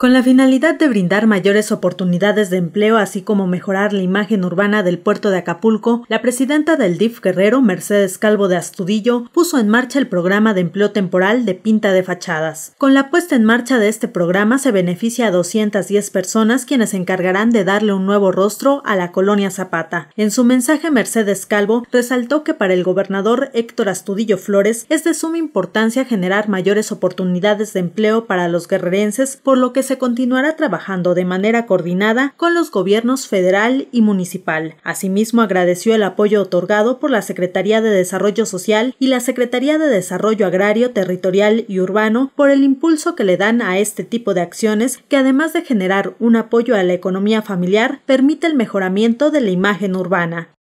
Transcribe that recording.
Con la finalidad de brindar mayores oportunidades de empleo, así como mejorar la imagen urbana del puerto de Acapulco, la presidenta del DIF Guerrero, Mercedes Calvo de Astudillo, puso en marcha el programa de empleo temporal de pinta de fachadas. Con la puesta en marcha de este programa se beneficia a 210 personas quienes se encargarán de darle un nuevo rostro a la colonia Zapata. En su mensaje, Mercedes Calvo resaltó que para el gobernador Héctor Astudillo Flores es de suma importancia generar mayores oportunidades de empleo para los guerrerenses, por lo que se continuará trabajando de manera coordinada con los gobiernos federal y municipal. Asimismo, agradeció el apoyo otorgado por la Secretaría de Desarrollo Social y la Secretaría de Desarrollo Agrario, Territorial y Urbano por el impulso que le dan a este tipo de acciones que además de generar un apoyo a la economía familiar, permite el mejoramiento de la imagen urbana.